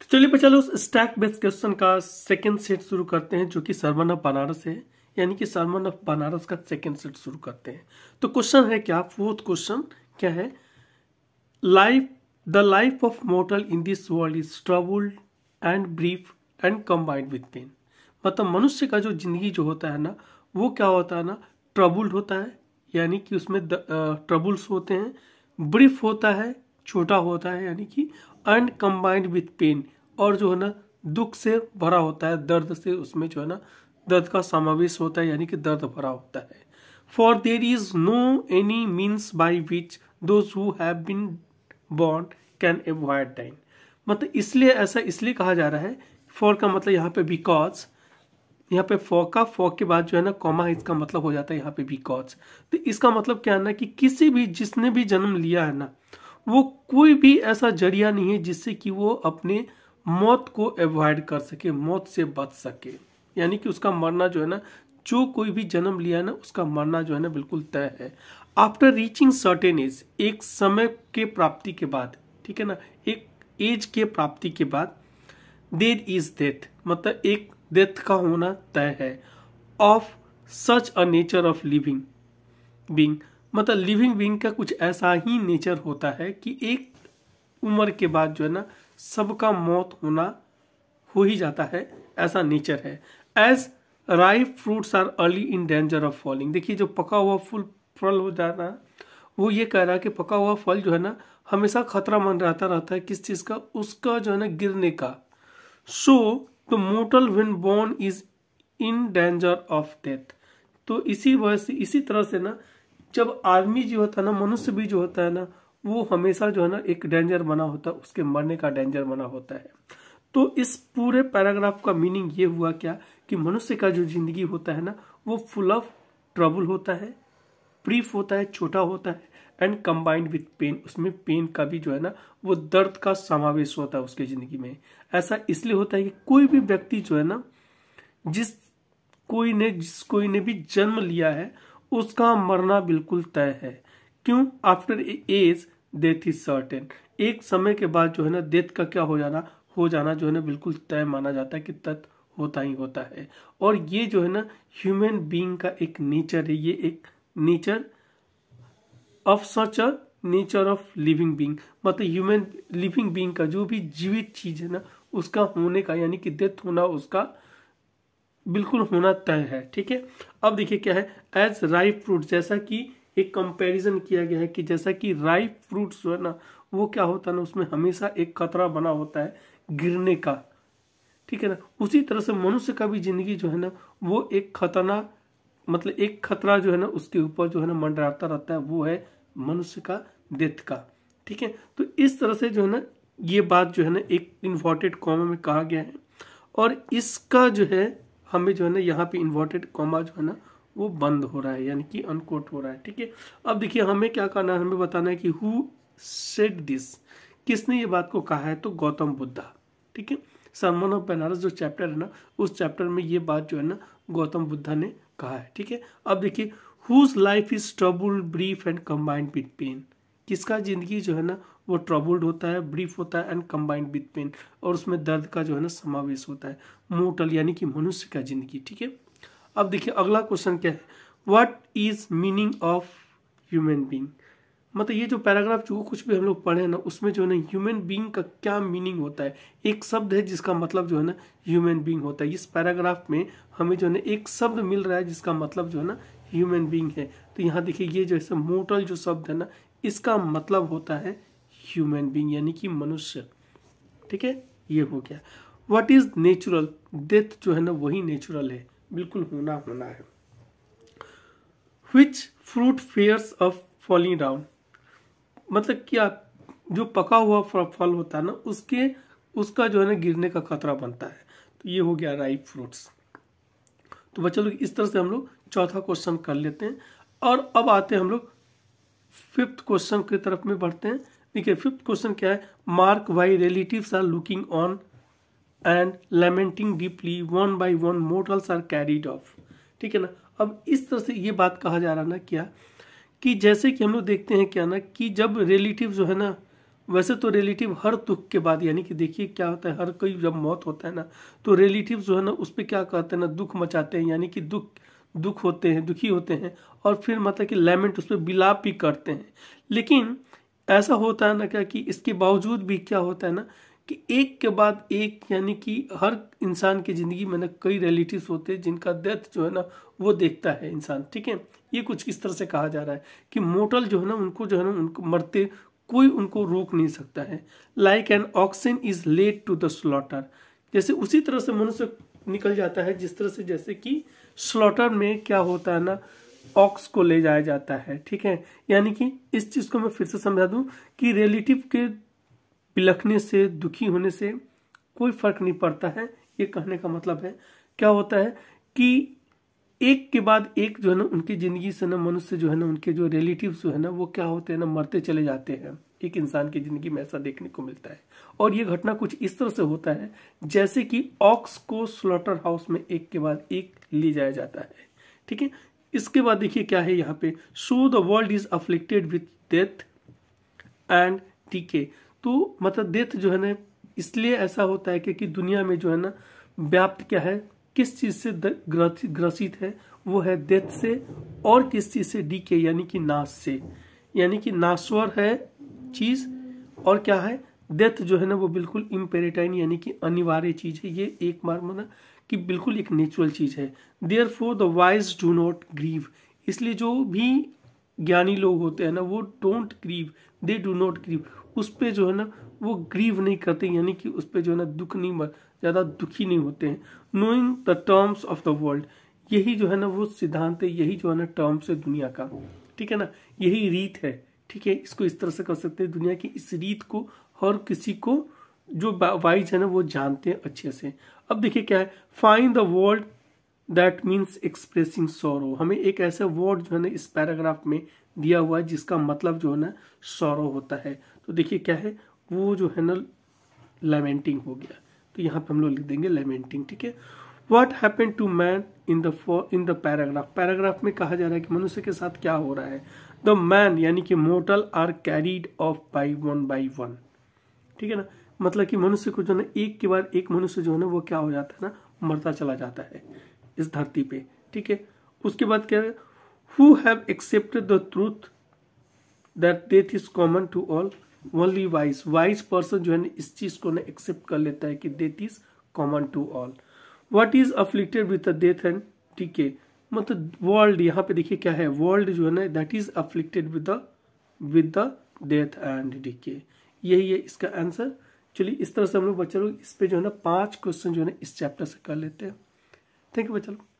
तो चलिए बच्चा लोग स्टैक बेस क्वेश्चन का सेकेंड सेट शुरू करते हैं जो कि सरवन ऑफ बनारस है यानी कि सरवन ऑफ बनारस का सेकेंड सेट शुरू करते हैं तो क्वेश्चन है क्या फोर्थ क्वेश्चन क्या है life the life of mortal in this world is troubled and brief and combined with pain मतलब मनुष्य का जो जिंदगी जो होता है ना वो क्या होता है ना ट्रबुल्ड होता है यानी कि उसमें ट्रबुल्स होते हैं ब्रीफ होता है छोटा होता है यानी कि एंड कंबाइंड विथ पेन और जो है ना दुख से भरा होता है दर्द से उसमें जो है ना दर्द का समावेश होता है यानी कि दर्द भरा होता है for there is no any means by which those who have been born can avoid dying मतलब इसलिए ऐसा इसलिए कहा जा रहा है फॉर का मतलब यहाँ पे बिकॉज यहाँ पे फॉर का फॉर के बाद जो है ना कॉमा इसका मतलब हो जाता है यहाँ पे बिकॉज तो इसका मतलब क्या है ना कि किसी भी जिसने भी जन्म लिया है ना वो कोई भी ऐसा जरिया नहीं है जिससे कि वो अपने मौत को एवॉइड कर सके मौत से बच सके यानी कि उसका मरना जो है ना जो कोई भी जन्म लिया ना उसका मरना जो है ना बिल्कुल तय है आफ्टर रीचिंग सर्टेन एज एक समय के प्राप्ति के बाद ठीक है ना एक एज के प्राप्ति के बाद देर इज डेथ मतलब एक डेथ का होना तय है of such a nature of living being मतलब लिविंग बींग का कुछ ऐसा ही नेचर होता है कि एक उम्र के बाद जो है ना सबका मौत होना हो ही जाता है ऐसा नेचर है as ripe fruits are early in danger of falling देखिए जो पका हुआ फूल फल हो जाना वो ये कह रहा है कि पका हुआ फल जो है ना हमेशा खतरा मन रहता रहता है किस चीज़ का उसका जो है ना गिरने का so the mortal when born is in danger of death तो इसी वजह से इसी तरह से ना जब आदमी जो होता है ना मनुष्य भी जो होता है ना वो हमेशा जो है ना एक डेंजर बना होता है उसके मरने का डेंजर बना होता है तो इस पूरे पैराग्राफ का मीनिंग ये हुआ क्या कि मनुष्य का जो जिंदगी होता है ना वो फुल ऑफ ट्रबल होता है प्रीफ होता है छोटा होता है एंड कंबाइंड विथ पेन उसमें पेन का भी जो है ना वो दर्द का समावेश होता है उसके ज़िंदगी में ऐसा इसलिए होता है कि कोई भी व्यक्ति जो है ना जिस कोई ने जिस कोई ने भी जन्म लिया है उसका मरना बिल्कुल तय है क्यों after as death is certain एक समय के बाद जो है ना डेथ का क्या हो जाना हो जाना जो है ना बिल्कुल तय माना जाता है कि तत् होता ही होता है और ये जो है ना ह्यूमन बीइंग का एक नेचर है ये एक nature of such a nature of living being मतलब ह्यूमन लिविंग बीइंग का जो भी जीवित चीज है ना उसका होने का यानी कि डेथ होना उसका बिल्कुल होना तय है ठीक है अब देखिए क्या है एज राइप फ्रूट जैसा कि एक कंपैरिजन किया गया है कि जैसा कि राइप फ्रूट जो है ना वो क्या होता है ना उसमें हमेशा एक खतरा बना होता है गिरने का ठीक है ना उसी तरह से मनुष्य का भी जिंदगी जो है ना वो एक खतरना मतलब एक खतरा जो है ना उसके ऊपर जो है ना मंडराता रहता है वो है मनुष्य का डेथ का ठीक है तो इस तरह से जो है ना ये बात जो है ना एक इन्वर्टेड कॉमा में कहा गया है और इसका जो है हमें जो है ना यहाँ पे इन्वर्टेड कॉमा जो है ना वो बंद हो रहा है यानी कि अनकोट हो रहा है ठीक है अब देखिए हमें क्या करना है हमें बताना है कि हु सेड दिस किसने ये बात को कहा है तो गौतम बुद्धा ठीक है सलमान ऑफ बनारस जो चैप्टर है ना उस चैप्टर में ये बात जो है ना गौतम बुद्धा ने कहा है ठीक है अब देखिए whose life is trouble brief and combined with pain किसका जिंदगी जो है ना वो ट्रबल्ड होता है ब्रीफ होता है एंड कंबाइंड विथ पेन और उसमें दर्द का जो है ना समावेश होता है मोटल यानी कि मनुष्य का जिंदगी ठीक है अब देखिए अगला क्वेश्चन क्या है what is meaning of human being मतलब ये जो पैराग्राफ जो कुछ भी हम लोग पढ़े हैं ना उसमें जो है ना ह्यूमन बीइंग का क्या मीनिंग होता है एक शब्द है जिसका मतलब जो है ना ह्यूमन बींग होता है इस पैराग्राफ में हमें जो है ना एक शब्द मिल रहा है जिसका मतलब जो है ना ह्यूमन बींग है तो यहाँ देखिए ये जो है मोटल जो शब्द है ना इसका मतलब होता है ह्यूमन बींग यानी कि मनुष्य ठीक है ये हो गया वट इज नेचुरल डेथ जो है ना वही नेचुरल है बिल्कुल होना होना है which fruit fears of falling down मतलब क्या जो पका हुआ फल होता है ना उसके उसका जो है ना गिरने का खतरा बनता है तो ये हो गया राइप फ्रूट्स तो बच्चा लोग इस तरह से हम लोग चौथा क्वेश्चन कर लेते हैं और अब आते हैं हम लोग फिफ्थ क्वेश्चन की तरफ में बढ़ते हैं देखिए फिफ्थ क्वेश्चन क्या है mark why relatives are looking on and lamenting deeply one by one mortals are carried off ठीक है ना अब इस तरह से ये बात कहा जा रहा ना क्या कि जैसे कि हम लोग देखते हैं क्या ना कि जब रिलेटिव जो है ना वैसे तो रिलेटिव हर दुख के बाद यानी कि देखिए क्या होता है हर कोई जब मौत होता है ना तो रिलेटिव जो है ना उस पर क्या कहते हैं ना दुख मचाते हैं यानी कि दुख दुख होते हैं दुखी होते हैं और फिर मतलब कि लेमेंट उस पर बिलाप भी करते हैं लेकिन ऐसा होता है ना क्या कि इसके बावजूद भी क्या होता है ना कि एक के बाद एक यानी कि हर इंसान की ज़िंदगी में ना कई रियलिटीज होते हैं जिनका डेथ जो है ना वो देखता है इंसान ठीक है ये कुछ इस तरह से कहा जा रहा है कि मोटल जो है ना उनको जो है ना उनको मरते कोई उनको रोक नहीं सकता है like an oxygen is let to the slaughter जैसे उसी तरह से मनुष्य निकल जाता है जिस तरह से जैसे कि स्लॉटर में क्या होता है ना ऑक्स को ले जाया जाता है ठीक है यानी कि इस चीज़ को मैं फिर से समझा दूं कि रिलेटिव के बिलखने से दुखी होने से कोई फर्क नहीं पड़ता है ये कहने का मतलब है क्या होता है कि एक के बाद एक जो है ना उनकी ज़िंदगी से ना मनुष्य जो है ना उनके जो रिलेटिव जो है ना वो क्या होते हैं ना मरते चले जाते हैं एक इंसान की ज़िंदगी में ऐसा देखने को मिलता है और ये घटना कुछ इस तरह से होता है जैसे कि ऑक्स को स्लॉटर हाउस में एक के बाद एक ले जाया जाता है ठीक है इसके बाद देखिए क्या है यहाँ पे so the world is afflicted with death and decay तो मतलब डेथ जो है ना इसलिए ऐसा होता है क्योंकि दुनिया में जो है ना व्याप्त क्या है किस चीज़ से ग्रसित है वो है डेथ से और किस चीज़ से डी के यानी कि नाश से यानी कि नाश्वर है चीज़ और क्या है डेथ जो है ना वो बिल्कुल इम्पेरेटाइन यानी कि अनिवार्य चीज़ है ये एक बार मतलब कि बिल्कुल एक नेचुरल चीज़ है therefore the wise do not grieve इसलिए जो भी ज्ञानी लोग होते हैं ना वो don't grieve they do not grieve उस पर जो है ना वो ग्रीव नहीं करते यानी कि उस पर जो है ना दुख नहीं ज़्यादा दुखी नहीं होते हैं knowing the terms of the world यही जो है ना वो सिद्धांत है यही जो है ना टर्म्स है दुनिया का ठीक है ना यही रीत है ठीक है इसको इस तरह से कर सकते हैं दुनिया की इस रीत को हर किसी को जो वाइज है ना वो जानते हैं अच्छे से अब देखिए क्या है find the word that means expressing sorrow हमें एक ऐसे वर्ड जो है ना इस पैराग्राफ में दिया हुआ है जिसका मतलब जो है ना सौरव होता है तो देखिए क्या है वो जो है ना लेमेंटिंग हो गया तो यहाँ पे हम लोग लिख देंगे लेमेंटिंग ठीक है what happen to man in the in the paragraph paragraph में कहा जा रहा है कि मनुष्य के साथ क्या हो रहा है द मैन यानी कि mortal are carried off by one by one ठीक है ना मतलब कि मनुष्य को जो है एक के बाद एक मनुष्य जो है ना वो क्या हो जाता है ना मरता चला जाता है इस धरती पे ठीक है उसके बाद क्या है who have accepted the truth that death is common to all only wise wise person जो है ना इस चीज को ना एक्सेप्ट कर लेता है कि death is common to all what is afflicted with death and ठीक है मतलब वर्ल्ड यहाँ पे देखिए क्या है वर्ल्ड जो है ना that is afflicted with the with the death and डी है यही है इसका आंसर चलिए इस तरह से हम लोग बच्चा लोग इस पर जो है ना पाँच क्वेश्चन जो है इस चैप्टर से कर लेते हैं थैंक यू बच्चा लोग